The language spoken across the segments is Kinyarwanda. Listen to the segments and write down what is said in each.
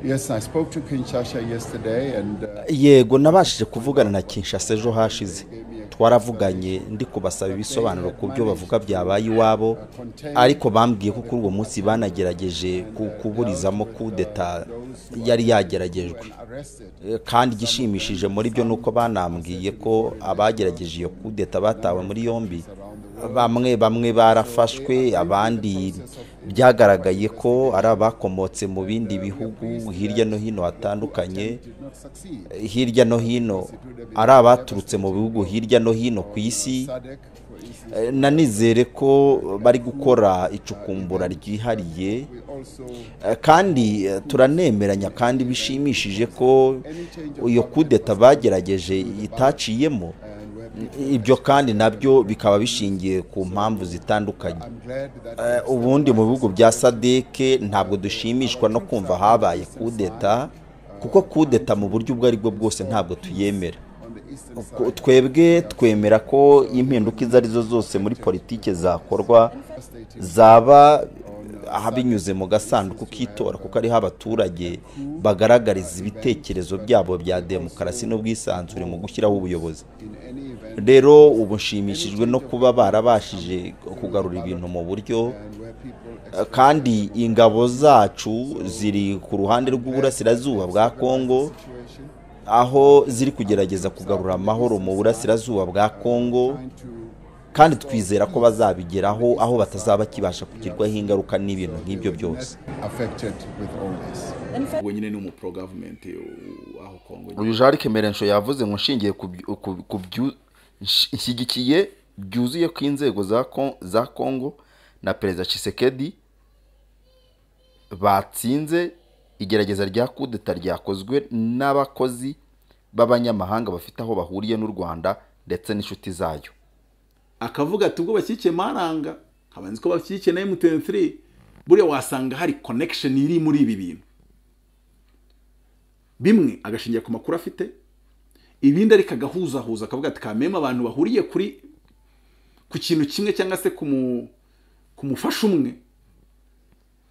Uh, yego nabashije kuvugana na Kinshasa ejo hashize twaravuganye ndi kubasaba ibisobanuro ku byo bavuga byabaye iwabo ariko bambwiye ko kuri uwo munsi banagerageje kuburizamo kudeta yari yageragejwe eh, kandi igishimishije muri byo ni uko banambwiye ko abagerageje iyo kudeta batawe muri yombi bamwe bamwe barafashwe abandi byagaragaye ko ari abakomotse mu bindi bihugu hirya no hino hatandukanye hirya no hino ari abaturutse mu bihugu hirya no hino ku isi eh, nanizere ko bari gukora icukumbura ryihariye eh, kandi eh, turanemeranya kandi bishimishije ko iyo kudeta bagerageje itaciyemo ibyo kandi nabyo bikaba bishingiye ku mpamvu zitandukanye eh, ubundi mu bihugu bya sadeke ntabwo dushimishwa no kumva habaye kudeta kuko kudeta mu buryo ubwo ari bwo bwose ntabwo tuyemera twebwe twemera ko impinduka izo arizo zose muri politiki zakorwa zaba binyuze mu gasanduku k'itora kuko ariho abaturage bagaragariza ibitekerezo byabo bya demokarasi n'ubwisanzure mu gushyiraho ubuyobozi rero ubu nshimishijwe no kuba barabashije kugarura ibintu mu buryo kandi ingabo zacu ziri ku ruhande rw'uburasirazuba bwa kongo aho ziri kugerageza kugarura amahoro mu burasirazuba bwa kongo kandi twizera ko bazabigeraho aho batazaba kibasha kugirwaho ingaruka n'ibintu nk'ibyo byose ubwo nyine ni umuporogavumenti uh, yavuze ngo nshingiye ku ishyigikiye byuzuye ko inzego za kongo na perezida Tshisekedi batsinze igerageza rya kudeta ryakozwe n'abakozi b'abanyamahanga bafite aho bahuriye n'u rwanda ndetse n'inshuti zayo akavuga ati ubwo bashyigikiye maranga habanza ko bashyigikiye na mtn 3 buriya wasanga hari connection iri muri ibi bintu bimwe agashingira ku makuru afite ibindi ariko agahuzahuza akavuga ati kameme abantu bahuriye kuri ku kintu kimwe cyangwa se ku mufasha umwe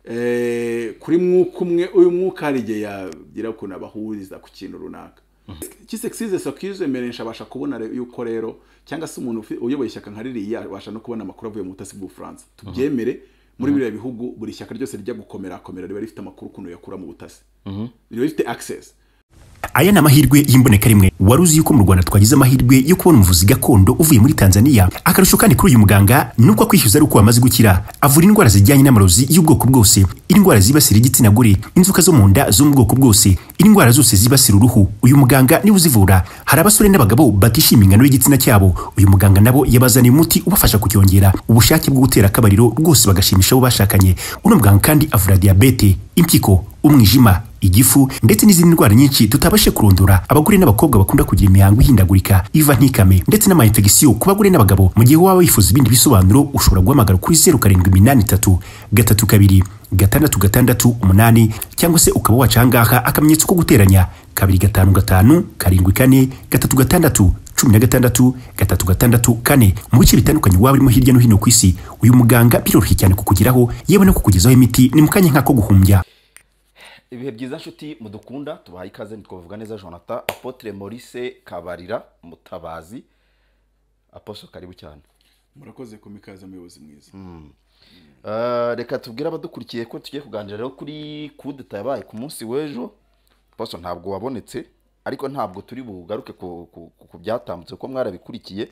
eh, kuri mwuka umwe uyu mwuka hari igihe yagira ukuntu abahuriza ku kintu runaka kisekisize sakize merenshi abasha kubona yuko rero cyangwa se umuntu uyoboye ishyaka nka ririya abasha no kubona amakuru avuye mu butasi bw'ubufaransa tubyemere muri biriya bihugu buri shyaka ryose rijya gukomera akomera riba rifite amakuru ukuntu yakura mu butasi mhm. riba rifite akisesi aya ni amahirwe y'imboneka rimwe wari uzi yuko mu rwanda twagize amahirwe yo kubona umuvuzi gakondo uvuye muri tanzania akarusho kandi kuri uyu muganga ni uko akwishyuza ari uko wamaze gukira avura indwara zijyanye n'amarozi y'ubwoko bwose indwara zibasira igitsina gore inzoka zo mu nda zo mu bwoko bwose indwara zose zibasira uruhu uyu muganga niwe uzivura hari abasore n'abagabo batishimiye ingano y'igitsina cyabo uyu muganga nabo yabazaniye umuti ubafasha kucyongera ubushake bwo gutera akabariro rwose bagashimisha abo bashakanye uno muganga kandi avura diyabete impyiko umwijima igifu ndetse n'izindi ndwara nyinshi tutabashe kurondora abagore n'abakobwa bakunda kugira imihango ihindagurika iva ntikame ndetse n'amayinfegisiyo ku bagore n'abagabo mu gihe waba wifuza ibindi bisobanuro ushobora guhamagara kuri zeru karindwi iminani itatu gatatu kabiri gatandatu gatandatu umunani cyangwa se ukaba waca ahangaha akamenyetso ko guteranya kabiri gatanu gatanu karindwi kane gatatu gatandatu cumi na gatandatu gatatu gatandatu kane mu bice bitandukanye waba urimo hirya no hino ku isi uyu muganga biroroshye cyane kukugeraho yewe no kukugezaho imiti ni mu kanya nk'ako guhumbya ibihe byiza nshuti mudukunda tubaha ikaze ntitwavuga neza jonathan apotre maurice kabarira mutabazi aposo karibu cyane murakoze ku mikaze muyobozi mwiza hmm. eh, reka tubwire abadukurikiye ko tugiye kuganira rero kuri kudeta yabaye ku munsi w'ejo poso ntabwo wabonetse ariko ntabwo turi bugaruke ku byatambutse ko mwarabikurikiye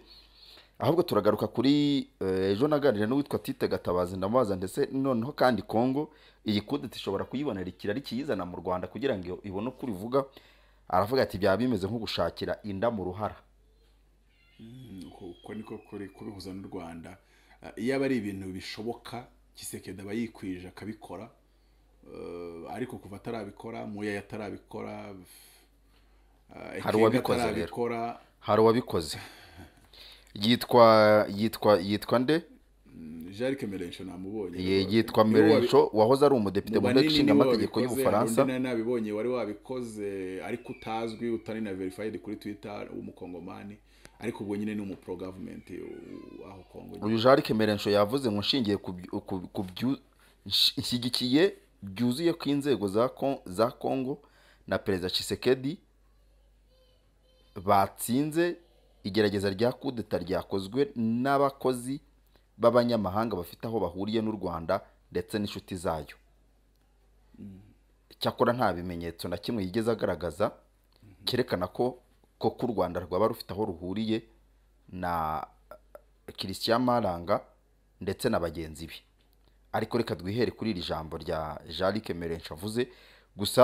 ahubwo turagaruka kuri eh, ejo naganira n'uwitwa tite gatabazi ndamubaza ndetse noneho kandi kongo iyi kudeta ishobora kuyibonera ikirari kiyizana mu rwanda kugira ngo ibone uko urivuga aravuga ati byaba bimeze nko gushakira inda mu ruhara mm, uko niko kuri kubihuza n'u rwanda eh, iyo aba ari ibintu bishoboka kisekeda aba yikwije akabikora eh, ariko kuva atarabikora muyayi atarabikora hari uwabikoze hari uwabikoze yitwa yitwa yitwa nde jarike merenco namubonye yitwa merenco wahoze ari umudepite mu nteko ishinga amategeko y'ubufaransa undi nawe wari wabikoze ariko utazwi utari na verifayidi kuri twita w'umukongomani ariko ubwo nyine ni umupurogavumenti aho kongo uyu jarike merenco yavuze ngo nshingiye ku nshyigikiye byuzuye ko inzego za kongo na perezida Chisekedi batsinze igerageza rya kudeta ryakozwe n'abakozi b'abanyamahanga bafite aho bahuriye n'u rwanda ndetse n'inshuti zayo cyakora nta bimenyetso na kimwe yigeze agaragaza cyerekana ko koko u rwanda rwaba rufite aho ruhuriye na kirisya maranga ndetse na bagenzi be ariko reka twihere kuri iri jambo rya jean luc merenshi avuze gusa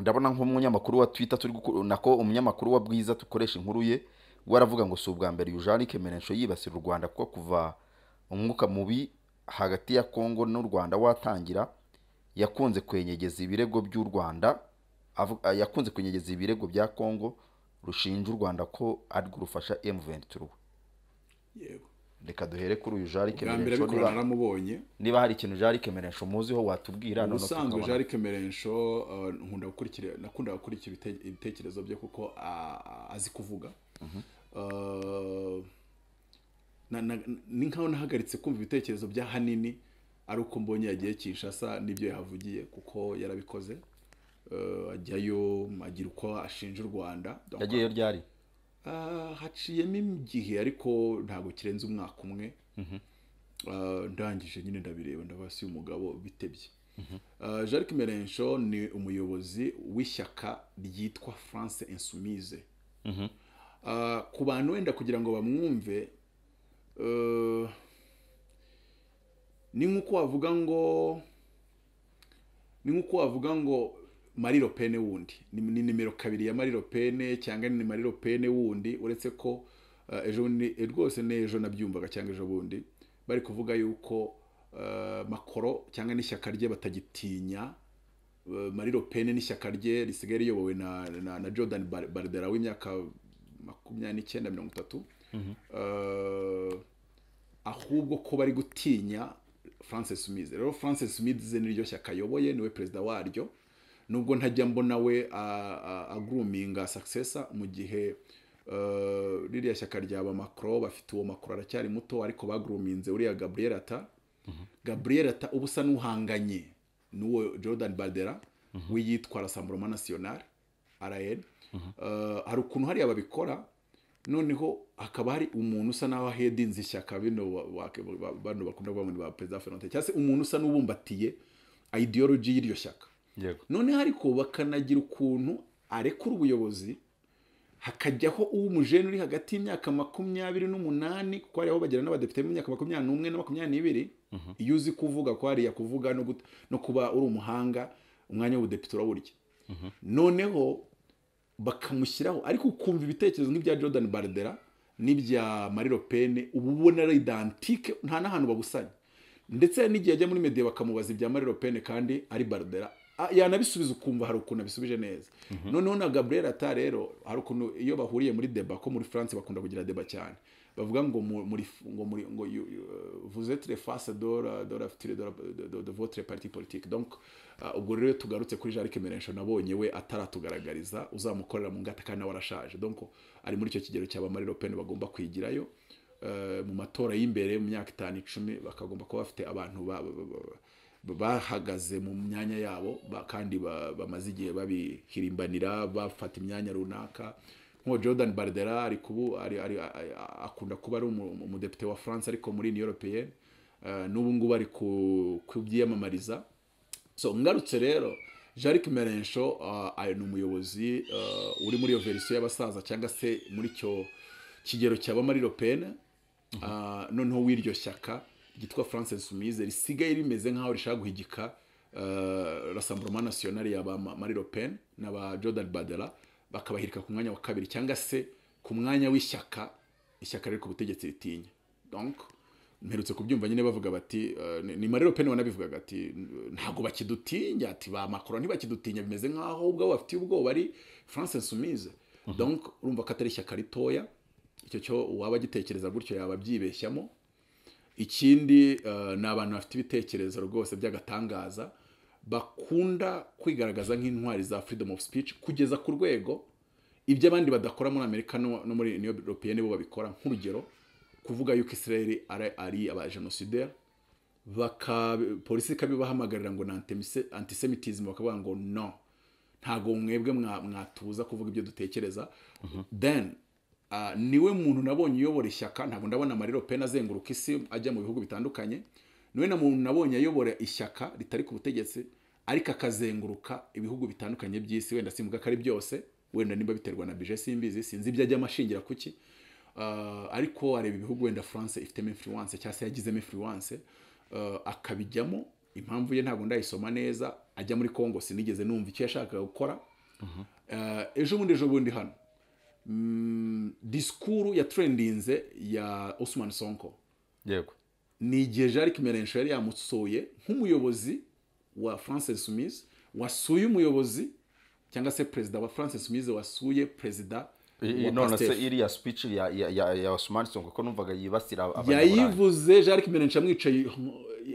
ndabona nk'umunyamakuru wa twita turi nako umunyamakuru wa bwiza dukoresha inkuru ye we aravuga ngo si ubwa mbere yujanike merenco yibasira u rwanda kuko kuva umwuka mubi hagati ya kongo n'u rwanda watangira yakunze kwenyegeza ibirego by'u rwanda yakunze kwenyegeza ibirego bya kongo rushinja u rwanda ko ari rwo rufasha emu yego reka duhere kuri uyu jarike merenco niba naramubonye niba hari ikintu jarike merenco muziho watubwira ubusanzwe jarike merenco uh, nkunda gukurikira nakunda gukurikira ibitekerezo bye kuko uh, azi kuvuga mhm. uh, ni nkaho nahagaritse kumva ibitekerezo bya hanini ari uko mbonye yagiye kinshasa n'ibyo yahavugiye kuko yarabikoze ajyayo agira uko ashinja u rwanda yagiyeyo ryari Ah, haciyemo igihe ariko ntabwo kirenze umwaka umwe mhm. ah, ndangije nyine ndabireba ndabona si umugabo bitebye mhm. ah, Jacques Melenchon ni umuyobozi w'ishyaka ryitwa france insumise mhm. ku bantu wenda kugira ngo bamwumve ni nk'uko wavuga ngo ni nk'uko wavuga ngo Marie Pene wundi ni nimero kabiri ya Marie Pene cyangwa ni mariro Pene wundi uretse ko eh, ejo eh, rwose n'ejo nabyumvaga cyangwa ejo bundi bari kuvuga yuko eh, makoro cyangwa n'ishyaka rye batagitinya Marie Pene n'ishyaka rye risigaye riyobowe na Jordan Bardera w'imyaka makumyabiri n'icyenda mirongo itatu mhm. ahubwo ko bari gutinya francis Smith rero francis Sumize ni ryo shyaka ayoboye niwe perezida waryo nubwo ntajya mbona we aguruminga sakisesa mu gihe ririya shyaka ryaba makoro bafite uwo makoro aracyari muto ariko baguruminze uriya gaburiyeri mhm. ata ubusa ata n'uhanganye n'uwo jordan badera mhm. w'iyitwa rasamburoma nasiyonari mhm. arayeni hari ukuntu hariya babikora noneho hakaba hari umuntu usa n'aho ahedinze ishyaka bino bakunda kuvuga ngo ni ba perezida wa ferante cyangwa se umuntu usa n'ubumbatiye ideology y'iryo shyaka noneho ariko bakanagira ukuntu arekura ubuyobozi hakajyaho uwo uw'umujene uri hagati y'imyaka makumyabiri n'umunani kuko hariho bagera n'abadepite b'imyaka makumyabiri n'umwe na makumyabiri n'ibiri mhm. iyo uzi kuvuga ko hariya kuvuga no kuba uri umuhanga umwanya w'ubudepite urawurya mhm. noneho bakamushyiraho ariko ukumva ibitekerezo nk'ibya jordan baradera n'ibya mariro pene uba ubona ari idantike nta n'ahantu babusanya ndetse n'igihe ajya muri mediya bakamubaza ibya mariro pene kandi ari baradera Ah, yanabisubiza ukumva hari ukuntu abisubije neza mhm. noneho na Gabriel ata rero hari ukuntu iyo bahuriye muri deba ko muri france bakunda kugira deba cyane bavuga ngo muri ngo muri ngo uh, vuzetre face dora dora futire dora de votre parti donc uh, ubwo rero tugarutse kuri Jacques Mélenchon nabonye we ataratugaragariza uzamukorera mu ngata kandi warashaje donc ari muri icyo kigero cyaba Marine Le Pen bagomba kwigirayo uh, mu matora y'imbere mu myaka itanu icumi bakagomba kuba bafite abantu bahagaze mu myanya yabo kandi bamaze igihe babihirimbanira bafata imyanya runaka nko jordan bardera ariko ubu akunda kuba ari umudepite wa france ariko muri New europe eh, n'ubu ngubu ari kubyiyamamariza ngarutse rero Jacques Merensho eh, ni umuyobozi eh, uri muri iyo verisiyo y'abasaza cyangwa se muri icyo kigero cyaba Le Pen mhm. noneho w'iryo shyaka ryitwa france insoumise risigaye rimeze nk'aho rishaka guhigika rasamburoma eh, nasiyonari ya ba marie le pen n'aba jordan badela bakabahirika ku mwanya wa kabiri cyangwa se ku mwanya w'ishyaka ishyaka riri ku butegetsi ritinya donc mperutse kubyumva nyine bavuga bati eh, ni mari le pen wanabivugaga ati ntabwo bakidutinya ati ba macron ntibakidutinya bimeze nk'aho ubwo bafitiye ubwoba ari france insoumise mhm. donc urumva ko atari ishyaka ritoya icyo cyo uwaba agitekereza gutyo yaba abyibeshyamo ikindi eh, ni abantu bafite ibitekerezo rwose by'agatangaza bakunda kwigaragaza nk'intwari za freedom of speech kugeza ku rwego ibyo abandi badakora muri amerika no muri niyo european bo babikora nk'urugero kuvuga yuko israeli ari abajenosideri polisi ikabibahamagarira ngo ni antisemitism bakavuga ngo no ntabwo mwebwe mwatuza kuvuga ibyo dutekereza mhm. then Ah, niwe muntu nabonye uyobora ishyaka ntabwo ndabona amariro pena azenguruka isi ajya mu bihugu bitandukanye niwe na muntu nabonye ayobora ishyaka ritari ku butegetsi ariko akazenguruka ibihugu bitandukanye by'isi wenda simbuka ko ari byose wenda nimba biterwa na bije simbizi sinzi ibyo ajyamo ashingira kuki ah, ariko areba ibihugu wenda france ifitemo influence cyangwa se yagizemo influence ah, akabijyamo impamvu ye ntabwo ndayisoma neza ajya muri congo sinigeze numva icyo yashakaga gukora mhm. ejo bundi ejo bundi hano Mm, disikuru yaturendinze ya Osman sonko yego ni igihe jacques merenche yari yamusuye nk'umuyobozi wa france Sumize wasuye umuyobozi cyangwa se perezida wa france Sumize wasuye perezida none se iriya speech ya ya ya Osman Sonko ko numvaga yibasira abanyarwanda yayivuze Jacques Merenche amwicaye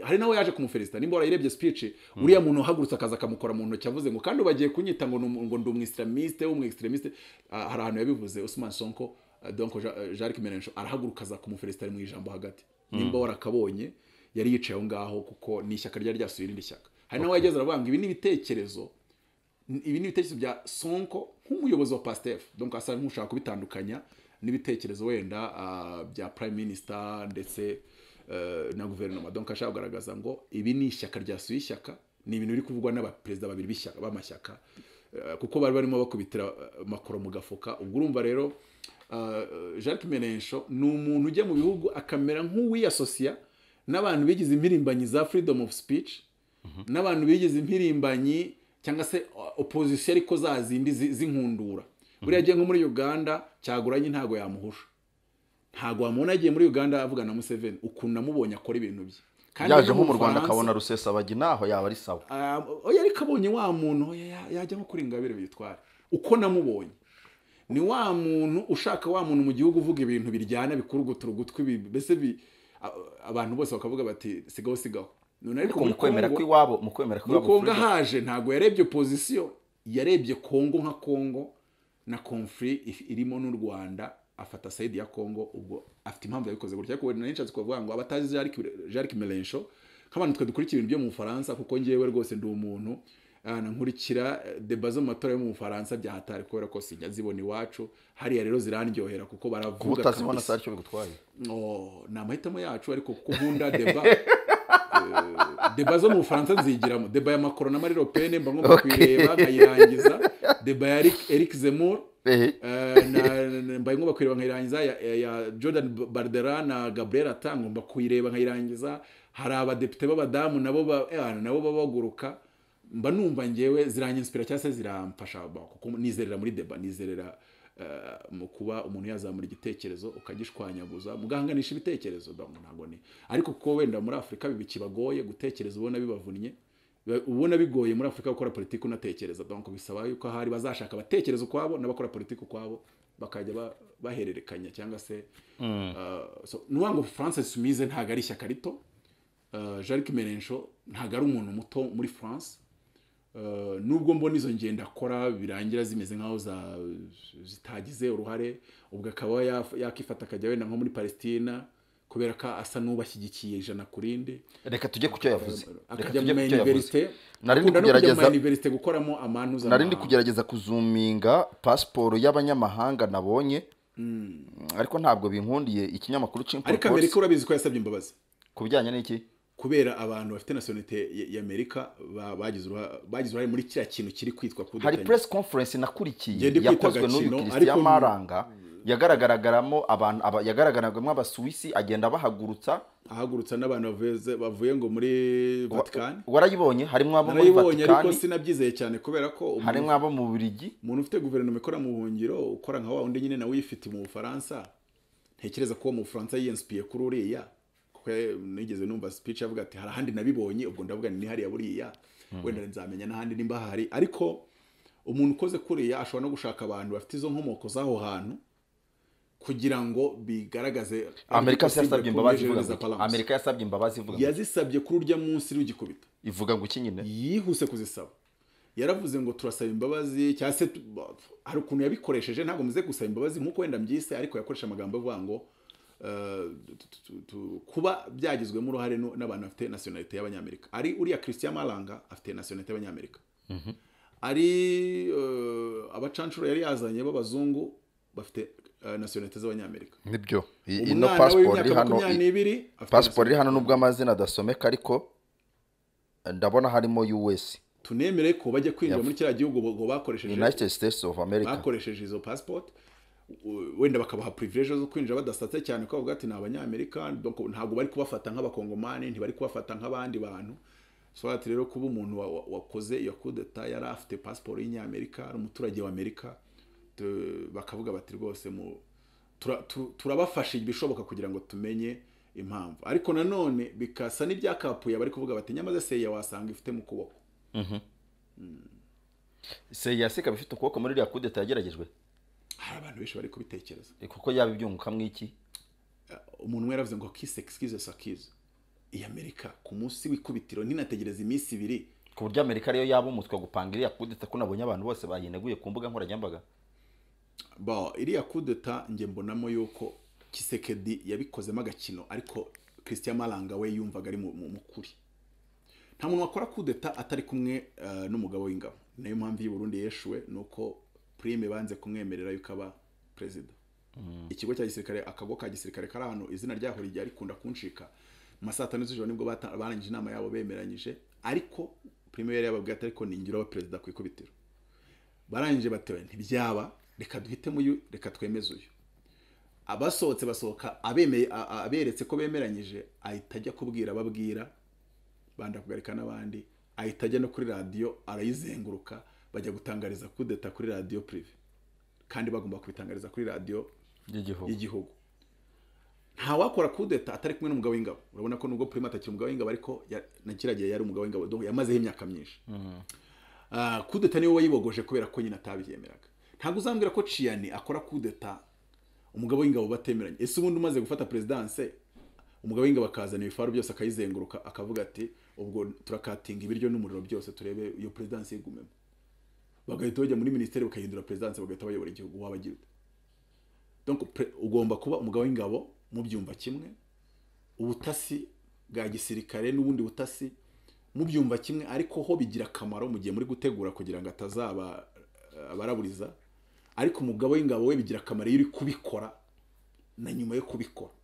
hari nawe yaje kumuferezida nimba warayirebye speech hmm. uriya muntu uhagurutse akaza akamukora mu ntoki avuze ngo kandi bagiye kunyita ngo ndi umwisilamiste w'umwesilamiste ah, hari ahantu yabivuze Usman Sonko eh, donc eh, Jacques Mélenchon arahaguruka aza kumuferezida mu ijambo hagati hmm. nimba warakabonye yari yicaye aho ngaho kuko ni ishyaka ryari ryasuye irindi shyaka hari nawe yageze aravuga ngo ibi ni ibitekerezo ibi ni ibitekerezo bya Sonko nk'umuyobozi wa PASTEF donc asa nk'ushaka kubitandukanya n'ibitekerezo wenda ah, bya prime minister ndetse Eh, na guverinoma donka ashaka kugaragaza ngo ibi ni ishyaka ryasuye ishyaka ni ibintu biri kuvugwa n'abaperezida babiri b'amashyaka eh, kuko bari barimo bakubitira eh, makoro mu gafuka ubwo urumva rero jacques menensho ni umuntu ujya mu bihugu akamera nk'uwiyasosiya n'abantu bigize impirimbanyi za freedom of speech mhm. n'abantu bigize impirimbanyi cyangwa se opozisiyo ariko za zindi z'inkundura mhm. buriya agiye nko muri uganda cyaguranye ntabwo yamuhusha ntabwo wamubona yagiye muri uganda avuga na museveni ukuntu namubonye akora ibintu bye yaje nko mu rwanda akabona rusesabagi naho yaba ari sawa oya ariko abonye wa muntu yajya nko kuri ingabire bitwara uko namubonye ni wa muntu ushaka wa muntu mu gihugu uvuga ibintu biryana bikurugutura ugutwi mbese abantu bose bakavuga bati sigaho sigaho ariko mu kwemera kw'iwabo mu kwemera kw'iwabo kongo haje ntabwo yarebye pozisiyo yarebye kongo nka kongo na konfuri irimo n'u rwanda afata sayidi ya kongo ubwo afite impamvu yabikoze gutya ariko wenda nari kuvuga ngo abatazi jarike merensho nk'abantu twe dukurikira ibintu byo mu bufaransa kuko ngewe rwose ndi umuntu ah, nkurikira deba eh, zo mu matora yo mu bufaransa byahatari kubera ko sijya zibona iwacu hariya rero zirandyohera kuko baravuga utazibona saa cyo bigutwaye ni amahitamo yacu ariko kuko deba deba eh, zo mu bufaransa nzigiramo deba ya makoro na mariro mba ngomba kuyireba nkayirangiza deba ya eric zemur Eh, mbaye ngomba kuyireba nkayirangiza ya jordan bardera na gabriel atanga ngomba kuyireba nkayirangiza hari abadepite b'abadamu nabo babaguruka eh, ah, mba numva ngewe ziranyinsipira cyangwa se ziramfasha kuko nizerera muri deba nizerera eh, mu kuba umuntu yazamura igitekerezo ukagishwanyaguza mugahanganisha ibitekerezo ntabwo ni ariko kuko wenda muri afurika bikibagoye gutekereza ubona bibavunnye ubona bigoye muri afurika gukora politiki unatekereza donc bisaba yuko ahari bazashaka abatekereza ukwabo n'abakora politiki ukwabo bakajya bahererekanya cyangwa se mm. uh, ni ngo france sumize ntabwo ari ishyaka rito uh, jarike merensho ntabwo ari umuntu muto muri france uh, nubwo mbona izo ngendo akora birangira zimeze nk'aho zitagize uruhare ubwo akaba yakifata akajya wenda nko muri palestina kubera ko asa n'ubashyigikiye ijana ku rindi reka tujye ku cyo yavuze reka tujye ku cyo yavuze nari ndi kugerageza kuzuminga pasiporo y'abanyamahanga nabonye hmm. ariko ntabwo binkundiye ikinyamakuru cy'impapuro ariko amerika urabizi ko yasabye imbabazi ku bijyanye n'iki kubera abantu bafite nasiyonete y'amerika bagize uruhare muri kiriya kintu kiri kwitwa kudutanya hari press conference nakurikiye yakozwe n'uyu kirisitiya yagaragaragaramo abantu yagaragaragamo abasuwisi agenda abahagurutsa ahagurutsa n'abantu bavuye ngo muri vatikani warayibonye harimo abo muri vatikani ariko sinabyizeye cyane kubera ko harimo abo mu burigi umuntu ufite guverinoma ikora mu buhungiro ukora nka wa undi nyine nawe uyifite mu bufaransa ntekereza ko mu bufaransa yiyensipiye kuri uriya kuko nigeze numva speech avuga ati hari ahandi nabibonye ubwo ndavuga ni hariya buriya hmm. wenda nzamenya n'ahandi nimba hari ariko umuntu ukoze kuriya ashobora no gushaka abantu bafite izo nkomoko z'aho hantu kugira ngo bigaragaze amerika yasabye imbabazi ivuga amerika yasabye imbabazi ivuga yazisabye kuri urya munsi rugikubita ivuga ngo iki nyine yihuse kuzisaba yaravuze ngo turasaba imbabazi cyangwa se hari ukuntu yabikoresheje ntabwo muze gusaba imbabazi nk'uko wenda mbyise ariko yakoresha amagambo avuga ngo eh, kuba byagizwemo uruhare n'abantu bafite nasiyonalite y'abanyamerika ari uriya christian maranga afite nasiyonalite y'abanyamerika mhm. ari eh, abacanshuro yari yazanye b'abazungu bafite Uh, nasiyonete z'abanyamerika nibyo ino pasiporo iri hano pasiporo iri hano nubwo amazina adasomeka ariko uh, ndabona harimo us tunemere ko bajya kwinjira muri kiriya gihugu bakoresheje united states of america bakoresheje izo passport wenda bakabaha privilege zo kwinjira badasatse cyane kuko bavuga ati ni abanyamerika ntabwo bari kubafata nk'abakongomani ntibari kubafata nk'abandi bantu so rero kuba umuntu wakoze iyo kudeta yari afite pasiporo y'inyamerika ari umuturage wa amerika bakavuga bati rwose mu turabafasha ibishoboka kugira ngo tumenye impamvu ariko nanone bikasa n'ibyakapuye bari kuvuga bati nyamaze seya wasanga ifite mu kuboko mhm. hmm. seya se ikaba ukuboko muri iriya kudeta yageragejwe hari abantu benshi bari kubitekereza eh, kuko yaba ibyungukamo iki eh, umuntu yaravuze ngo kise kisize sakize iyi amerika ku munsi w'ikubitiro ntinategereze iminsi ibiri ku buryo amerika ariyo yaba umutwe gupanga iriya kudeta ko nabonye abantu bose bayineguye ku mbuga nkoranyambaga bo iriya kudeta njye mbonamo yuko kisekedi yabikozemo agakino ariko christian maranga we yumvaga ari mu kuri nta muntu wakora kudeta atari kumwe eh, n'umugabo w'ingabo nayo mpamvu y'i Burundi yeshuwe ni uko prime banze kumwemerera yuko aba perezida mm. ikigo cya gisirikare akago ka gisirikare kari hano izina ryaho rijya rikunda kuncika mu tanu z'ijoro nibwo barangije inama yabo bemeranyije ariko prime yari yababwiye ati ariko ningira aba perezida ku ikubitiro barangije batewe ntibyaba reka duhitemo uyu reka twemeze uyu abasohotse basohoka aberetse ko bemeranyije ahita ajya kubwira ababwira kugarika n'abandi ahita ajya no kuri radiyo arayizenguruka bajya gutangariza kudeta kuri radiyo pirive kandi bagomba kubitangariza kuri radiyo y'igihugu ntawakora kudeta atari kumwe n'umugabo w'ingabo urabona ko nubwo prime atakiri umugabo w'ingabo ariko na kiragiye yari umugabo w'ingabo yamazeho imyaka myinshi mhm. ah, kudeta niwe wayibogoje kubera ko nyine atabyemeraga ntabwo uzambwira ko ciyani akora kudeta umugabo w'ingabo batemeranye ese ubundi umaze gufata perezidanse umugabo w'ingabo akazana ibifaru byose akayizenguruka akavuga ati ubwo turakatinga ibiryo n'umuriro byose turebe iyo perezidanse yigumemo bagahita bajya muri minisiteri bakahindura perezidanse bagahita bayobora igihugu wabagira ugomba kuba umugabo w'ingabo mubyumva kimwe ubutasi bwa gisirikare n'ubundi butasi mubyumva kimwe ariko ho bigira akamaro mu gihe muri gutegura kugira ngo atazaba eh, abaraburiza ariko umugabo w'ingabo we bigira akamaro iyo uri kubikora na nyuma yo kubikora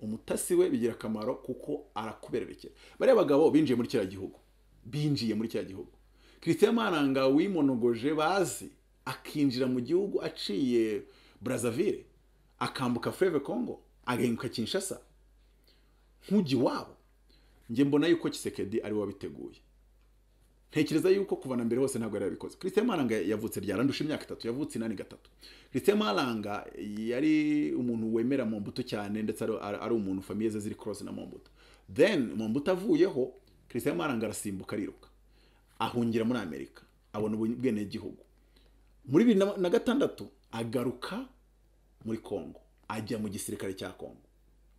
umutasi we bigira akamaro kuko arakubererekera bariya bagabo binjiye muri kiriya gihugu binjiye muri kiriya gihugu christian Mananga wimonogoje bazi akinjira mu gihugu aciye brazzaville akambuka feve congo agahinguka kinshasa nk'ujya iwabo njye mbona yuko kisekedi ari we wabiteguye ntekereza yuko kuva na mbere hose ntabwo yari yabikoze christian maranga yavutse ryarandusha imyaka itatu yavutse inani gatatu christian maranga yari umuntu wemera mu mbuto cyane ndetse ari umuntu famiye ze ziri cross na mu mbuto then mu mbuto avuyeho christian maranga arasimbuka ariruka ahungira muri amerika abona ubwenegihugu muri bibiri na gatandatu agaruka muri congo ajya mu gisirikare cya congo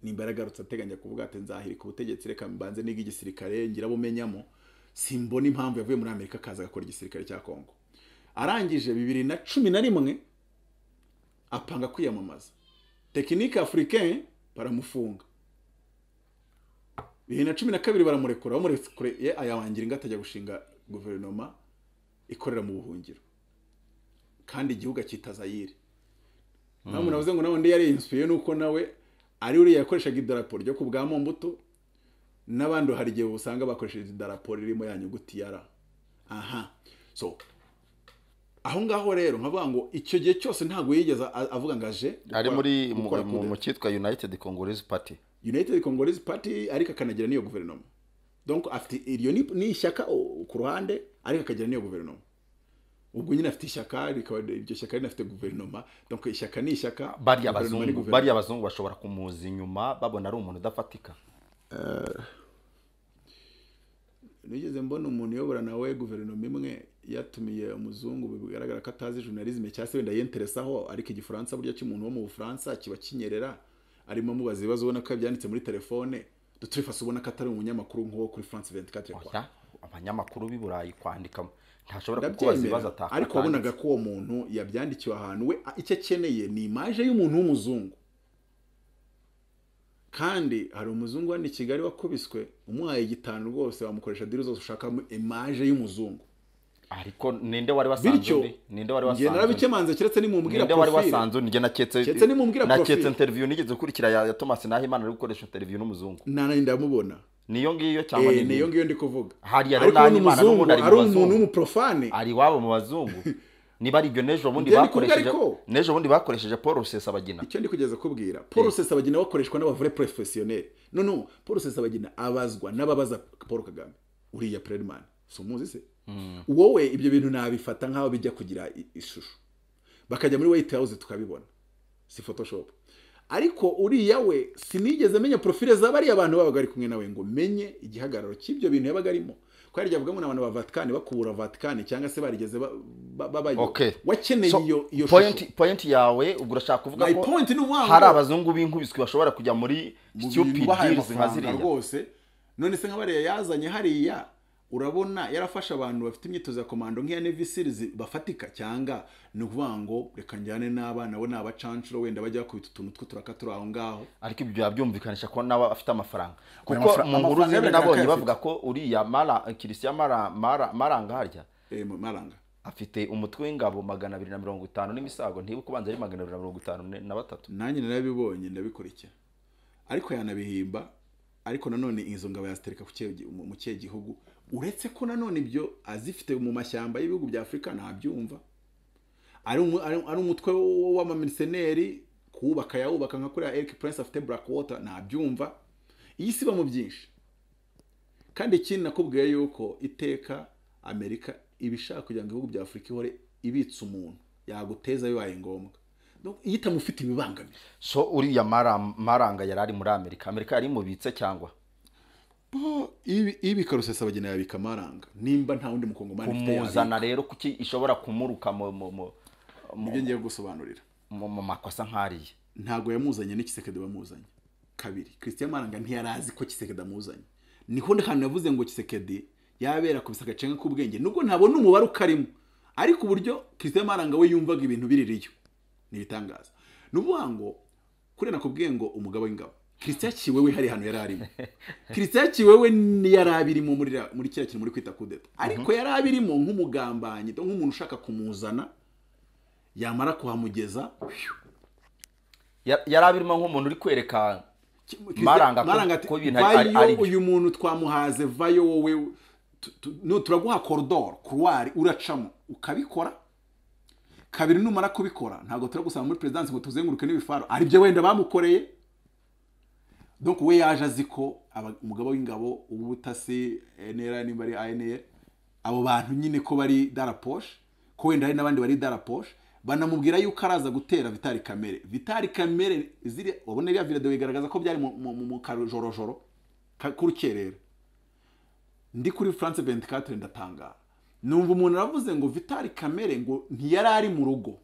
nimba yaragarutse ateganya kuvuga ati nzahirika ubutegetsi reka mbanze niga igisirikare ngirabumenyamo simbona impamvu yavuye muri amerika akaza agakora igisirikare cya Congo arangije bibiri na cumi na rimwe apanga kwiyamamaza tekinike afurike baramufunga bibiri na cumi na kabiri baramurekura bamurekure ayawangira ingo atajya gushinga guverinoma ikorera mu buhungiro kandi igihugu akita zayire nawe umuntu mm. avuze ngo nawe undi yari insuye nuko nawe ari uriya yakoreshaga idarapo ryo ku bwa mbuto n'abandi hari igihe usanga bakoresheje idarapo ririmo ya nyuguti ya ra aha so aho ngaho rero nkavuga ngo icyo gihe cyose ntabwo yigeze avuga ngo aje ari muri mu cyitwa united congolese party united congolese party ariko akanagira n'iyo guverinoma afite iryo ni ishyaka ku ruhande ariko akagira n'iyo guverinoma ubwo nyine afite ishyaka rikaba iryo shyaka rinafite guverinoma ishyaka ni ishyaka bariya abazungu bashobora kumuza inyuma babona ari umuntu udafatika euh, nigeze mbona umuntu uyobora nawe guverinoma imwe yatumiye umuzungu bigaragara ko atazi journalisme cyangwa se wenda yenteresaho ariko igifaransa burya cy'umuntu wo mu bufaransa kiba kinyerera arimo amubaza ibibazo ubona ko yabyanditse muri telefone duturifase ubona ko atari umunyamakuru nk'uwo kuri france 24 kwa abanyamakuru b'i burayi kwandikamo ntashobora kukubaza ibibazo ataka ariko wabonaga ko uwo muntu yabyandikiwe ahantu we icyo akeneye ni imaje y'umuntu w'umuzungu kandi hari umuzungu hano i kigali wakubiswe umuhaye igitanu rwose wamukoresha diri zose ushaka imaje y'umuzungu ariko ninde wari wasanze undi ninde wari wasanze narabikimanze keretse nimumbwira profile wari wasanze undi naketse keretse nimumbwira profile naketse interview nigeze gukurikira ya, Thomas Nahimana ari gukoresha interview n'umuzungu nana ndamubona niyo ngiyo cyangwa eh, niyo ngiyo ndi kuvuga hari ya Nahimana n'umuntu ari ari umuntu w'umuprofane ari wabo mu bazungu niba ari ibyo n'ejo bundi bakoresheje n'ejo bundi bakoresheje paul rusesabagina icyo ndi kugeza kubwira paul hmm. rusesabagina wakoreshwa n'abavure porofesiyoneri noneho paul rusesabagina abazwa n'ababaza paul kagame uriya purerimani si umuzi se hmm. wowe ibyo bintu nabifata nk'aho bijya kugira ishusho bakajya muri wayiti hawuze tukabibona si fotoshopu ariko uriya we sinigeze menya porofile za bariya bantu babaga bari kumwe nawe ngo menye igihagararo cy'ibyo bintu yabaga arimo ko yaryo avuga ngo ba vatikani bakubura vatikani cyangwa se barigeze babayo wakeneye iyo shusho poyinti yawe ubwo urashaka kuvuga ko hari abazungu b'inkubiswi bashobora kujya muri stupid deals nka ziriya rwose none se nka bariya yazanye hariya urabona yarafasha abantu bafite imyitozo ya komando nk'iya nevi bafatika cyangwa ni ukuvuga ngo reka njyane n'abana bo ni abacanshuro wenda bajya bakubita utuntu tw'uturaka turi aho ngaho ariko ibyo byumvikanisha ko nawe afite amafaranga kuko mu nkuru zimwe nabonye bavuga ko uriya kirisiya maranga harya eh, maranga afite umutwe w'ingabo magana abiri na mirongo itanu n'imisago ntibuke ubanza ari magana abiri na mirongo itanu na batatu nanjye narabibonye ndabikurikira ariko yanabihimba ariko nanone izo ngabo yazitereka mu kihe gihugu uretse ko nanone ibyo azifite mu mashyamba y'ibihugu bya afurika ntabyumva ari umutwe w'amamiseneri kubaka yawubaka nka kuriya erike purense afite burake wota ntabyumva iyi si mu byinshi kandi ikindi nakubwiye yuko iteka amerika iba ishaka kugira ngo ibihugu bya afurika ihore ibitse umuntu yaguteza bibaye ngombwa iyo itamufite ibibangamira so uriya maranga yari ari muri amerika amerika yari imubitse cyangwa ibi karusesa abageni yabika amaranga nimba nta wundi mukongomani kumuzana rero kuki ishobora kumuruka mu nibyo ngiye gusobanurira mu makosa nk'ariya ntabwo yamuzanye n'ikisekede bamuzanye kabiri christian amaranga ntiyari azi ko kisekede amuzanye niho hantu yavuze ngo kisekede yabera kubisa agacenga k'ubwenge nubwo ntabona umubare ukarimo ariko uburyo christian amaranga we yumvaga ibintu biririyo ni ibitangaza ni ukuvuga ngo kuri nakubwiye ngo umugabo w'ingabo kirisitiya kiwewe hari ahantu yari arimo kirisitiya kiwewe yari abirimo muri kiriya kintu muri kwita kudeta mhm. ariko yari abirimo nk'umugambanyi nk'umuntu ushaka kumuzana yamara kuhamugeza yari abirimo nk'umuntu uri kwereka maranga ko ibintu ari uyu muntu twamuhaze vayo wowe turaguha korodoro kuruwari uracamo ukabikora kabiri numara kubikora ntabwo turagusaba muri perezidansi ngo tuzenguruke n'ibifaro aribyo wenda bamukoreye donc we yaje azi ko umugabo w'ingabo uw'ubutasi enera eh, nimba ari ayenera abo bantu nyine ko bari daraposhe ko wenda hari n'abandi bari daraposhe banamubwira yuko araza gutera vitari kamere vitari kamere ziri ubona iriya videwo igaragaza ko byari mu karujorojoro k'urukerera ndi kuri furanse benti ndatangara numva umuntu aravuze ngo vitari kamere ngo ntiyari ari mu rugo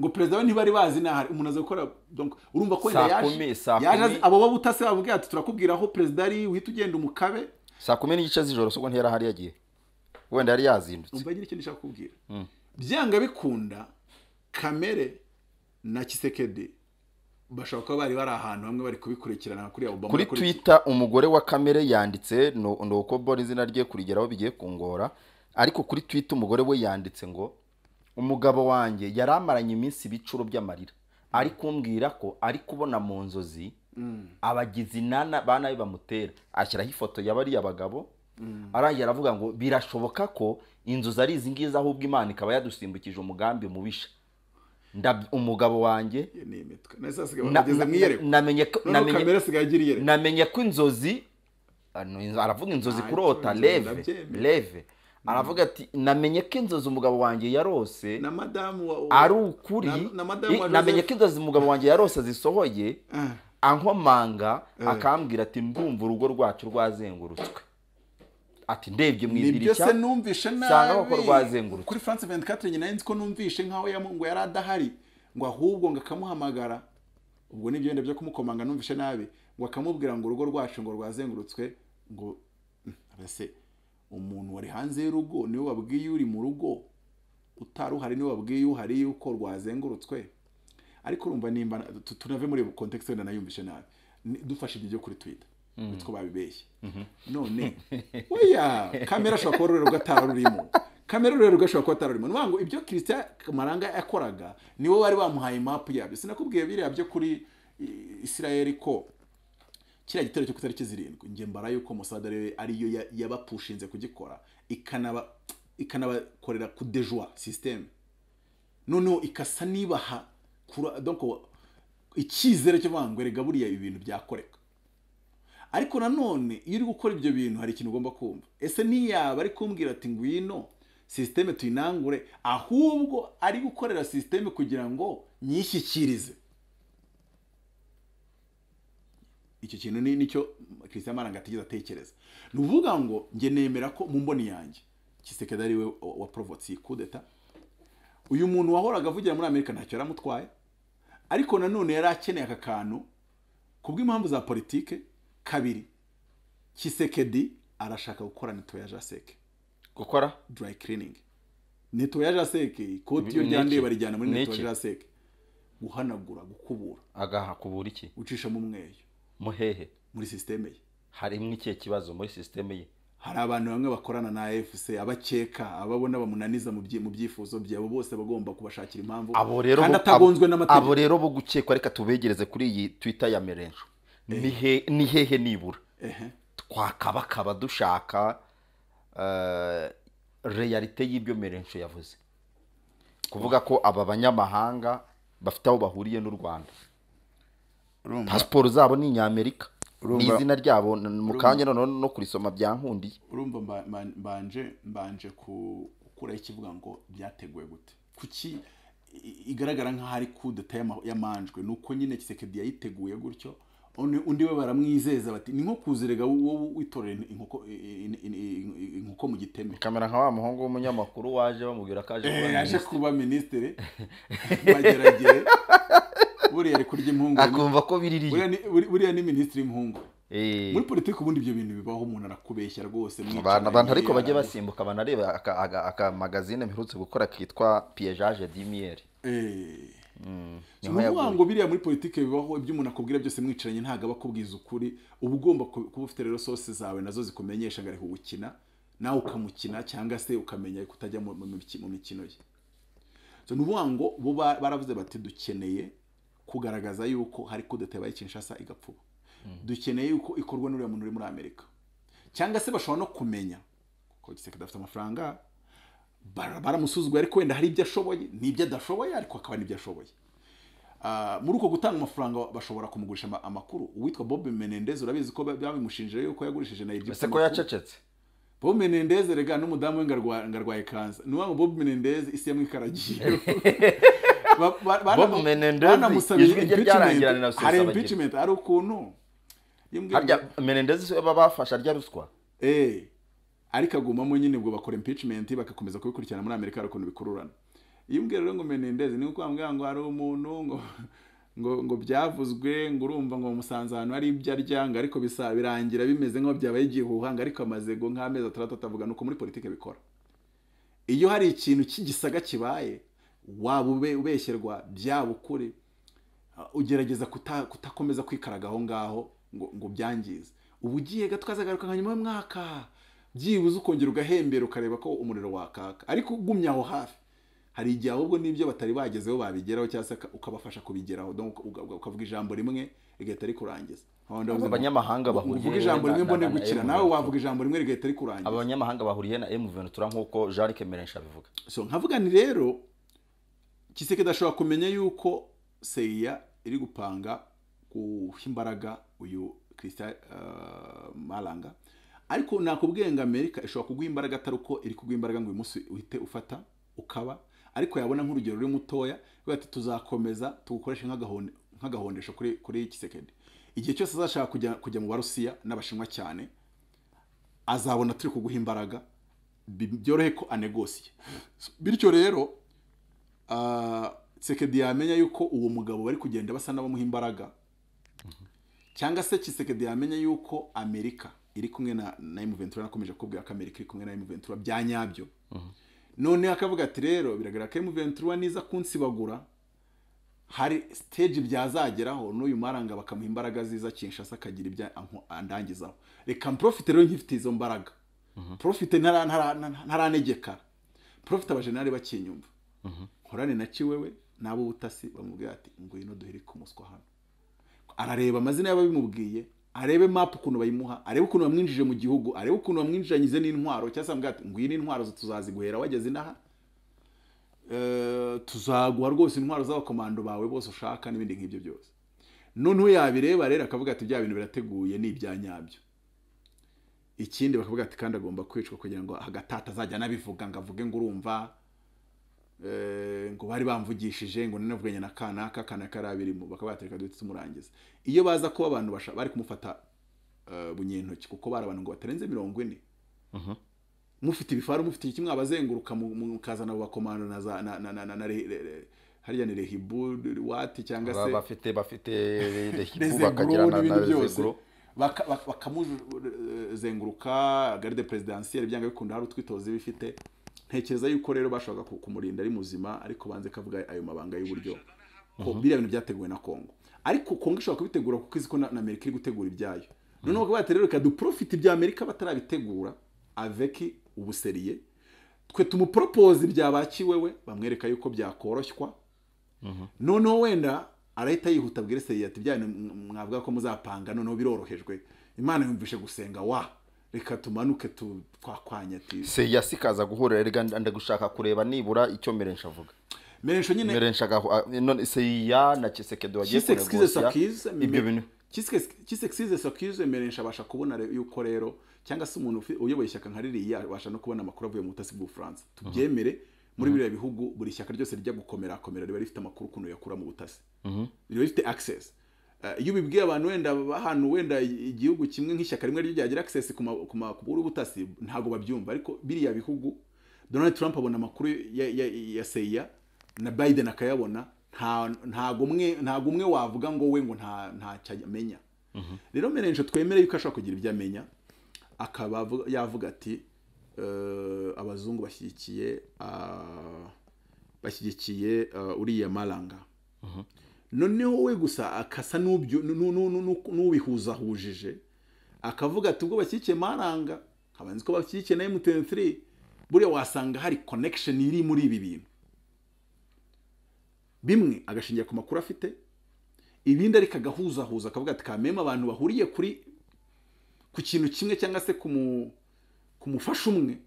ngo perezida we ntibari bazi n'ahari umuntu aza gukora urumva ko wenda yaje abo bo butase bababwira ati turakubwira aho perezida ari wihita ugenda umukabe saa kumi n'igice z'ijoro si ubwo ntiyari ahari yagiye wenda yari yazindutse umva agira ikintu ushaka kubwira hmm. byanga bikunda kamere na kisekedi bashobora kuba bari bari ahantu hamwe bari kubikurikirana kuri obama kuri twita umugore wa kamere yanditse ni uko mbona izina rye kurigeraho bigiye kungora ariko kuri twita umugore we yanditse ngo umugabo wanjye yari amaranye iminsi ibicuro by'amarira ari kumbwira ko ari kubona mu nzozi mm. abagizi ba nabi bamutera ashyiraho ifoto ya bariya bagabo mm. arangiye aravuga ngo birashoboka ko inzozi ari izi ngizi ahubwo imana ikaba yadusimbukije umugambi mubisha umugabo wanjye namenye ko inzozi ah, aravuga inzozi kurota leve leve Mm. aravuga ati namenye ko inzozi umugabo wanjye yarose ari ukuri namenye ko inzozi umugabo wanjye yarose zisohoye eh. ankomanga eh. akambwira ati ndumva urugo rwacu rwazengurutswe ati ndebye mu idirishya nsanga ko rwazengurutswe kuri france venti kateringi nzi ko numvishe nkaho ngo yari adahari ngo ahubwo ngo akamuhamagara ubwo ni ibyenda byo kumukomanga numvishe nabi ngo akamubwira ngo urugo rwacu ngo rwazengurutswe ngo mbese mm, umuntu wari hanze y'urugo niwe wabwiye uri mu rugo utaruhari niwe wabwiye uhari yuko rwazengurutswe ariko urumva nimba tunave muri kontekisi wenda nayumvishe nabi dufashe ibyo kuri twita bitwo mhm. babibeshye mhm. none weya kamera ashobora kuba ururerwa atarurimo kamera rero gashobora kuba atarurimo ni ngo ibyo kirisita maranga yakoraga niwe wari wamuhaye mapu yabyo sinakubwiye biriya byo kuri isirayeli ko kiriya gitero cyo ku zirindwi njye mbara yuko musadare ariyo yabapushinze kugikora ikanabakorera ku sisiteme noneho ikasa nibaha icyizere cyo ngo rega buriya ibintu byakoreka ariko nanone iyo uri gukora ibyo bintu hari ikintu ugomba kumva ese niyaba ari kumbwira ati ngwino sisiteme tuyinangure ahubwo ari gukorera sisiteme kugira ngo nyishyikirize icyo kintu ni nicyo christian maranga atigeze atekereza ni ukuvuga ngo njye nemera ko mu mboni yanjye kisekedi ari we waporobotse kudeta uyu muntu wahoraga avugira muri amerika ntacyo yaramutwaye ariko nanone yari akeneye aka kantu kubw'impamvu za politike kabiri kisekedi arashaka gukora neto jaseke gukora dry cleaning neto jaseke ikoti iyo ryanduye barijyana muri neto jaseke guhanagura gukubura agaha kubura iki ucisha mu mweyo muhehe muri sisiteme ye harimo ikihe kibazo muri sisiteme ye hari abantu bamwe bakorana na efuse abakeka ababona bamunaniza mu byifuzo byabo bose bagomba kubashakira impamvu kandi atagonzwe n'amategeko abo rero bo gukekwa reka tubegereze kuri iyi twita ya merenjo eh. ni hehe nibura eh. twakabakaba dushaka eh, reyalite y'ibyo merenjo yavuze kuvuga ko aba banyamahanga bafite aho bahuriye n'u rwanda pasiporo zabo ni inyamerika ni izina ryabo mu kanya noneho no kurisoma byankundiye urumva mbanje mbanje gukuraho ikivuga ngo byateguwe gute kuki igaragara nk'aho ari kudeta yamanjwe ni uko nyine kisekedi yayiteguye gutyo undi we baramwizeza bati ni nko kuzerega wowe witorera inkoko mu giteme kamera nka wa muhungu w'umunyamakuru waje bamubwira ko aje kuba eh, minisitiri bageragere buriya ari kurya impungure akumva ko biririye buriya ni minisitiri w'impungure eh. muri politiki ubundi ibyo bintu bibaho umuntu arakubeshya rwose abantu ariko bajye basimbuka banareba akamagazine mperutse gukora kitwa piyejaje dimiyeri ni ukuvuga ngo biriya muri politiki bibaho ibyo umuntu akubwira byose mwicaranye ntabwo aba akubwiza ukuri uba ugomba kuba ufite rero sose zawe nazo zikumenyesha ngo ari kuwukina nawe ukamukina cyangwa se ukamenya kutajya mu mikino ye ni ukuvuga ngo bo baravuze bati dukeneye kugaragaza yuko hari kudeta yabaye kinshasa igapfuba hmm. dukeneye yuko ikorwa n'uriya muntu uri muri amerika cyangwa se bashobora no kumenya kuko giseke adafite amafaranga baramusuzuguye ariko wenda hari ibyo ashoboye n'ibyo adashoboye ariko hakaba n'ibyo ashoboye ah, muri uko gutanga amafaranga bashobora kumugurisha amakuru uwitwa bob menendez urabizi ko babimushinjira yuko yagurishije na ibyo ko yacecetse bob menendez rega n'umudamu we ngo arwaye kansa ni menendez isi yamwikaragiye banamusabije impeachment hari impeachment hari ukuntu menendezi baba bafashe arya ruswa eee eh, ariko agumamo nyine ngo bakora impeachment bagakomeza kubikurikirana muri amerika hari ukuntu bikururana iyo umbwira rero ngo menendezi ni uko wambwira ngo hari umuntu ngo ngo ngo byavuzwe ngo urumva ngo musanze ahantu hari ibyo arya ngo ariko birangira bimeze nk'aho byabaye igihuha ngo ariko amaze ngo nk'amezi atandatu atavuga nuko muri politiki bikora iyo hari ikintu cy'igisaga kibaye waba ubeshyerwa byaba ukuri uh, ugerageza kutakomeza kwikaraga aho ngaho ngo byangize uba ugiye gatwaza nka nyuma y'umwaka byibuze ukongera ugahembera ukareba ko umuriro wakaka ariko ugumya aho hafi hari igihe ahubwo n'ibyo batari bagezeho babigeraho cyangwa se ukabafasha kubigeraho ukavuga ijambo rimwe rigahita rikurangiza abanyamahanga bahuriye uvuga ijambo rimwe mbone gukira nawe wavuga ijambo rimwe rigahita rikurangiza abanyamahanga bahuriye na emuventura nk'uko jean luc abivuga so nkavugani rero kisekedi ashobora kumenya yuko seriya iri gupanga guha imbaraga uyu kirisita uh, maranga ariko nakubwiye ngo amerika ishobora kuguha imbaraga atari uko iri kuguha imbaraga ngo uyu munsi uhite ufata ukaba ariko yabona nk'urugero ruri mutoya ati tuzakomeza tugukoreshe nk'agahondesho kuri kisekedi igihe cyose azashaka kujya mu barusiya n'abashinwa cyane azabona turi kuguha imbaraga byorohe ko anegosiye bityo rero Ah, sekedi yamenya yuko uwo mugabo bari kugenda basa n'abamuha imbaraga cyangwa se kisekedi yamenya yuko amerika iri kumwe na emuventura nakomeje kubwira ko amerika iri kumwe na emuventura bya nyabyo mhm. none akavuga ati rero biragaragara ko emuventura niza kunsibagura hari siteji byazageraho n'uyu maranga bakamuha imbaraga ziza kinshasa akagira ibyo andangizaho reka mporofite rero nk'ifite izo mbaraga mhm. porofite ntaranegekara porofite abajenali bakinyumva nkorane na kiwewe n'abo ubutasi bamubwira ati ngwino duhere kumuswa hano arareba amazina y'ababimubwiye arebe mapu ukuntu bayimuha arebe ukuntu bamwinjije mu gihugu arebe ukuntu bamwinjiranyije n'intwaro cyangwa se bamubwira ati ngwino intwaro tuzaziguhera wageze inaha eh, tuzaguha rwose intwaro z'abakomando bawe bose ushaka n'ibindi nk'ibyo byose noneho yabireba rero akavuga ati bya bintu birateguye ni ibya nyabyo ikindi bakavuga ati kandi agomba kwicwa kugira ngo hagati atazajya anabivuga ngo avuge ngo urumva Eh, ngo bari bamvugishije ngo nanavuganye na kanaka kanaka yari abirimo bakaba batereka duhita tumurangiza iyo baza kuba abantu bari kumufata eh, bunyentoki kuko bari abantu ngo batarenze mirongo ine mhm. mufite ibifaru mufite iki mwabazenguruka mukazana abo bakomando na hariya ni rehibu wati cyangwa se bafite bafite rehibu bakagirana na rezeguro bakamuzenguruka garide perezidansiyeri byanga bikunda hari utwitozo iba ifite ntekereza yuko rero bashobora kumurinda ari muzima ariko banze kavuga ayo mabanga y'uburyo ko mhm. biriya bintu byateguwe na kongo ariko kongo ishobora kubitegura kuko izi ko na amerika iri gutegura ibyayo noneho bakaba mhm. batera reka duprofite ibya amerika batarabitegura aveki ubuseriye twe tumuporopoze ibyabakiwe we bamwereka yuko byakoroshywa mhm. noneho wenda arahita yihuta abwire seriye ati byanyu mwavuga ko muzapanga noneho birorohejwe imana yumvishe gusenga wa reka tumanuke twakwanya twakwanyatira seya sikaza guhurira rega ndagushaka kureba nibura icyo mbere nshavuga meresho nyine meresha gaho none se ya na kiseke kisekedo wagiye kuregusa ibyo bintu kiseke kiseke sakize meresha abasha kubona yuko rero cyangwa se umuntu uyoboye ishyaka nka ririya abasha no kubona amakuru avuye mu butasi bw'ubufaransa mhm. tubyemere muri mhm. biriya bihugu buri shyaka ryose rijya gukomera akomera riba rifite amakuru ukuntu yakura mu butasi mhm. riba rifite access Eh, iyo ubibwiye abantu wenda ahantu wenda igihugu kimwe nk'ishyaka rimwe ryagira akisesi ku makuru y'ubutasi ntabwo babyumva ariko biriya bihugu donald trump abona amakuru ya seya na biden akayabona ntabwo umwe wavuga ngo we ngo ntacyo amenya mhm. rero merenje twemere yuko ashobora kugira ibyo amenya akaba yavuga ati eh, abazungu bashyigikiye ah, bashyigikiye eh, uriya maranga mhm. noneho wowe gusa akasa n'ubihuzahujije akavuga ati ubwo bashyigikiye maranga habanza ko bashyigikiye na emutiyeni tiri buriya wasanga hari connection iri muri ibi bintu bimwe agashingira ku makuru afite ibindi ariko agahuzahuza akavuga ati kameme abantu bahuriye kuri ku kintu kimwe cyangwa se ku mufasha umwe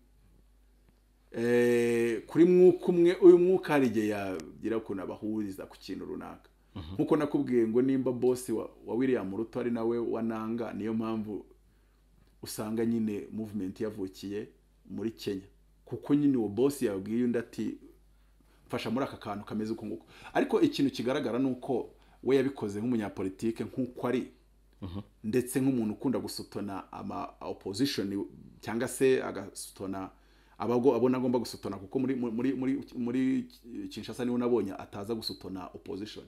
eh, kuri mwuka umwe uyu mwuka hari igihe yagira ukuntu abahuriza ku kintu runaka nkuko mhm. nakubwiye ngo nimba bosi wa william ruto ari nawe wananga niyo mpamvu usanga nyine muvumenti yavukiye muri kenya kuko nyine uwo bosi yabwiye undi ati mfasha muri aka kantu kameze uko nguko ariko ikintu kigaragara ni uko we yabikoze nk'umunyapolitike nk'uko ari mhm. ndetse nk'umuntu ukunda gusutona ama opozishoni cyangwa se agasutona abago abona agomba gusutona kuko muri muri muri muri kinshasa niho nabonye ataza gusutona opozishoni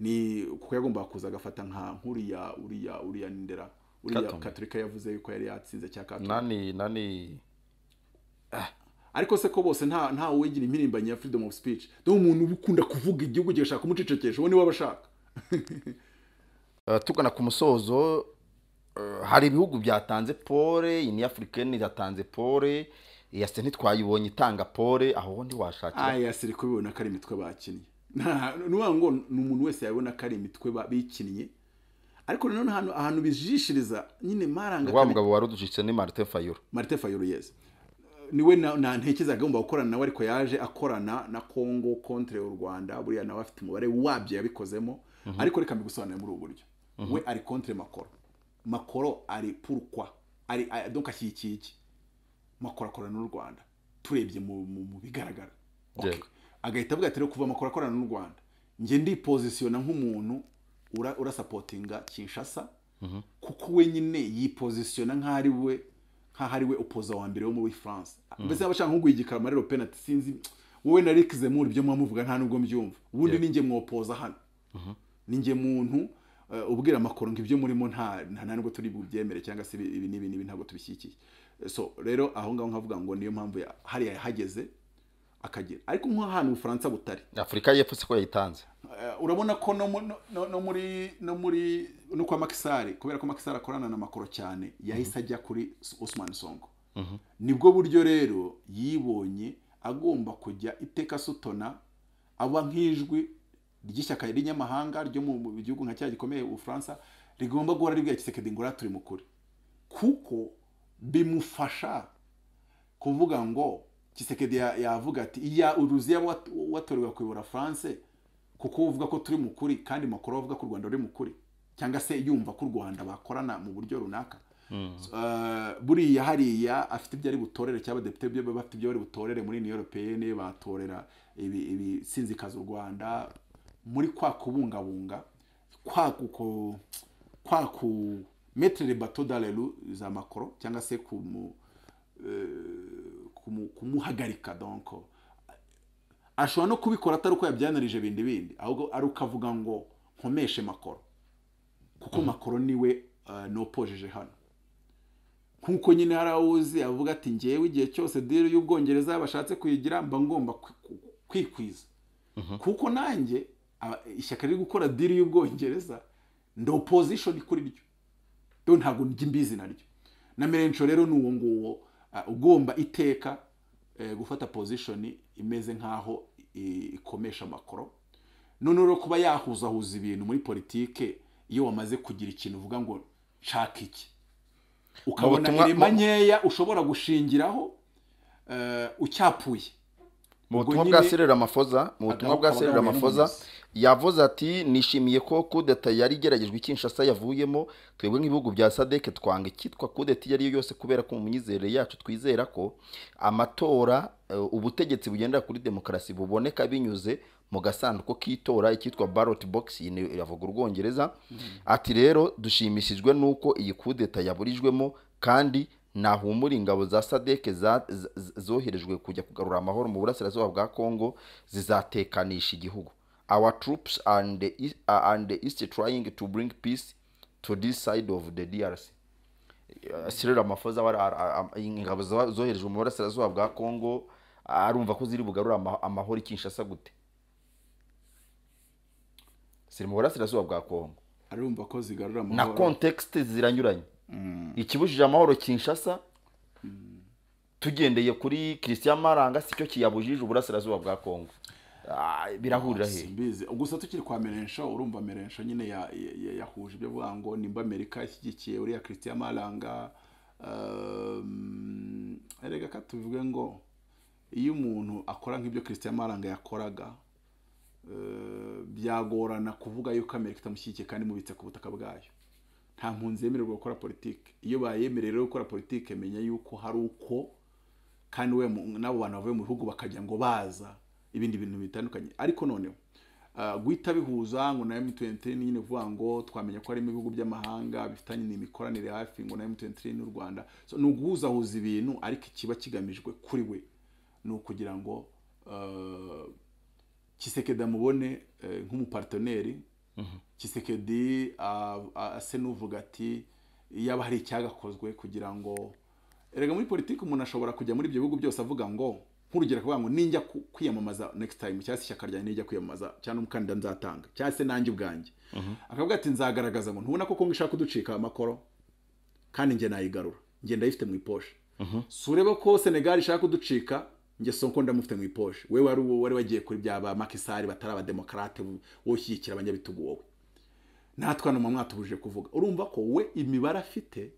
ni kuko yagombaga kuza agafata nka nk'uriya uriya uriya ndera uriya katurika yavuze yuko yari yatsinze cya katurika nani nani ah. ariko se ko bose nta nta wigira impirimbanyi ya freedom of speech dore umuntu uba ukunda kuvuga igihugu gishaka umucecekesha uwo niwe aba ashaka eh, tugana ku musozo eh, hari ibihugu byatanze pole ini afurikani yatanze pole iya se ntitwayibonye itanga pole aho ntiwashakira aya ah, siri kubibona ko ari imitwe bakinnye nta n'ubu ngo ni umuntu wese yabona ko ari imitwe bikinnye ariko nanone ahantu ahantu bijishiriza nyine maranga wa mugabo wari udujishije ni marite fayoro marite fayoro yeze niwe nta ntekerezaga agomba gukorana nawe ariko yaje akorana na kongo kontere u rwanda buriya nawe afite umubare wabyo yabikozemo mhm. ariko reka mbigusobanure muri ubu buryo mhm. we ari kontere makoro makoro ari purukwa ari donka ashyigikiye makoro akorana n'u rwanda turebye mu bigaragara agahita avuga ati rero kuva amakuru akorana n'u rwanda njye ndipozisiyona nk'umuntu urasapotinga kinshasa mhm. kuko wenyine yipozisiyona nk'aho ari we nk'aho ari we opoza wa mbere wo muri france mhm. mbese yaba ashaka nko guhigikarama rero penati sinzi wowe na rikize muri ibyo muba muvuga nta nubwo mbyumva ubundi ninjye mwopoza hano mhm. ninjye muntu eh, ubwira amakuru ngo ibyo murimo nta nubwo turi bubyemere cyangwa se ibi n'ibi n'ibi ntabwo tubishyigikiye so rero aho ngaho nkavuga ngo niyo mpamvu hariya yahageze akagera ariko nk'ahantu ubufaransa butari afurika y'epfo siko yayitanze eh, urabona ko no muri no muri no kwa makisari kubera ko makisari akorana na makoro cyane yahise ajya kuri Osman Songo mhm. nibwo buryo rero yibonye agomba kujya iteka sutona aba nk'ijwi ry'ishyaka ry'inyamahanga ryo mu gihugu nka cya gikomeye ubufaransa rigomba guhora ribwira kisekedi ngo turi mukuri kuko bimufasha kuvuga ngo gisekedi yavuga ati iya uruziya watorewe kuyobora france kuko uvuga ko turi mu kuri kandi makuru avuga ko u rwanda ruri mu kuri cyangwa se yumva ko u rwanda bakorana mu buryo runaka hmm. eh, buriya hariya afite ibyo ari butorere cyangwa abadepite bafite ibyo bari butorere muri New europeyene batorera ibisinzikaza u rwanda muri kwa kubungabunga kwa kuko kwa ku metere bato za makoro cyangwa se ku eh, kumuhagarika donko ashobora no kubikora atari uko yabyanarije ibindi bindi ahubwo ari uko avuga ngo nkomeshe makoro kuko mm. makoro niwe eh, nopojeje hano nkuko nyine hari awuzi avuga ati ngewe igihe cyose diri y'ubwongereza bashatse kuyigira mba ngomba kwikwiza mm-hmm. kuko nanjye ishyaka riri gukora diri y'ubwongereza ndi opozishoni kuri ryo rero ntabwo njya imbizi naryo na merenco rero ni uwo nguwo Ah, ugomba iteka eh, gufata pozishoni imeze nk'aho ikomesha amakoro noneho rero kuba yahuzahuza ibintu muri politiki iyo wamaze kugira ikintu uvuga ngo nshaka iki ukabona irema nkeya ushobora gushingiraho eh, ucyapfuye mu butumwa bwa serera amafoza mu butumwa bwa serera amafoza yavuze ati nishimiye ko kudeta yari igeragejwe Kinshasa yavuyemo twebwe nk'ibihugu bya sadec twanga icyitwa kudeta iyo ariyo yose kubera ko mu myizerere yacu twizera ko amatora eh, ubutegetsi bugendera kuri demokarasi buboneka binyuze mu gasanduku k'itora ikitwa baroti bogisi iravuga urwongereza mm-hmm. ati rero dushimishijwe n'uko iyi kudeta yaburijwemo kandi nahumura ingabo za sadeke zoherejwe kujya kugarura amahoro mu burasirazuba bwa kongo zizatekanisha igihugu our troops and the, uh, and the East trying to bring peace to this side of the DRC sirera amafoza ingabo zoherejwe mu burasirazuba bwa Congo arumva ko ziri bugarura amahoro ikinshasa gute ziri mu burasirazuba bwa Congo arumva ko zigarura amahoro na context ziranyuranye mm. ikibujije amahoro kinshasa tugendeye kuri Christian si cyo kiyabujije uburasirazuba bwa Congo Ah, birahurira he simbizi gusa tukiri kwa merensho urumva merensho nyine yahuje ibyo avuga ngo nimba amerika ishyigikiye uriya christian maranga um, erega ka tuvuge ngo iyo umuntu akora nk'ibyo christian maranga yakoraga eh, byagorana kuvuga yuko amerika itamushyigikiye kandi imubitse ku butaka bwayo nta mpunzi yemererwa gukora politiki iyo bayemereye rero gukora politiki menya yuko hari uko kandi nawe bantu bavuye mu bihugu bakajya ngo baza ibindi bintu bitandukanye ariko noneho ah, guhita bihuza ngo na emutiyeni nyine uvuga ngo twamenya ko harimo ibihugu by'amahanga bifitanye imikoranire hafi ngo na emutiyeni n'u rwanda ni uguhuzahuza ibintu ariko ikiba kigamijwe kuri we ni ukugira ngo ah, kisekedi amubone eh, nk'umupariteri mhm. kisekedi ah, ase n'uvuga ati yaba hari icyagakozwe kugira ngo erega muri politiki umuntu ashobora kujya muri ibyo bihugu byose avuga ngo nk'urugero kuvuga ngo ninjya kwiyamamaza next time cyangwa se ishyaka ryanjye nijya kwiyamamaza cyangwa umukandida nzatanga cyangwa se nanjye ubwanjye uh-huh. akavuga ati nzagaragaza ngo ntubona koko ngishaka kuducika amakoro kandi njye nayigarura njye ndayifite mu iposhe uh-huh. si ko senegal ishaka kuducika njye sonko ndamufite mu iposhe we wari wari wagiye kuri bya ba makisari batari abademokarate wowe ushyigikira abanyabitugu wowe natwe hano mwatubujije kuvuga urumva ko we imibare afite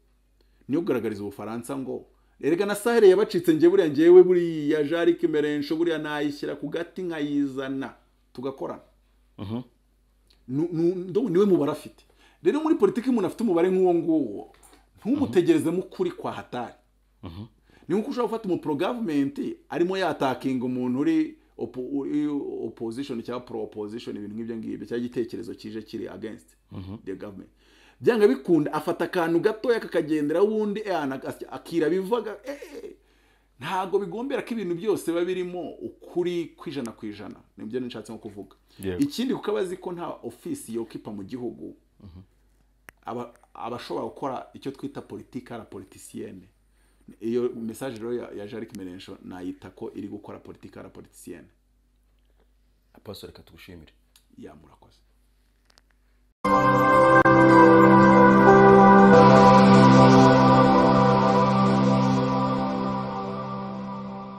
niyo kugaragariza ubufaransa ngo erega na sahere yabacitse ngewe buriya ngewe buriya jarike merenshi buriya nayishyira ku gati nkayizana tugakorana uh-huh. niwe mubare afite rero muri politiki umuntu afite umubare nk'uwo nguwo ntumutegerezemo uh-huh. ukuri kwa hatari uh-huh. ni nk'uko ushobora gufata umuporogavumenti arimo yatakinga umuntu uri opozishoni cyangwa poropozishoni ibintu nk'ibyo ngibyo cyangwa igitekerezo kije kiri against the government byanga bikunda afata akantu gatoya kakagenderaho wundi eh, akira bivaga eh, ntabwo bigombera ko ibintu byose biba birimo ukuri ku ijana ku ijana nibyo nishatse nko kuvuga ikindi kuko aba ko nta ofisi yokipa mu gihugu mhm. aba abashobora gukora icyo twita politiki ara politisiyene iyo mesaje rero ya jarike merenshon nayita ko iri gukora politiki ara politisiyene apositore reka ya murakoze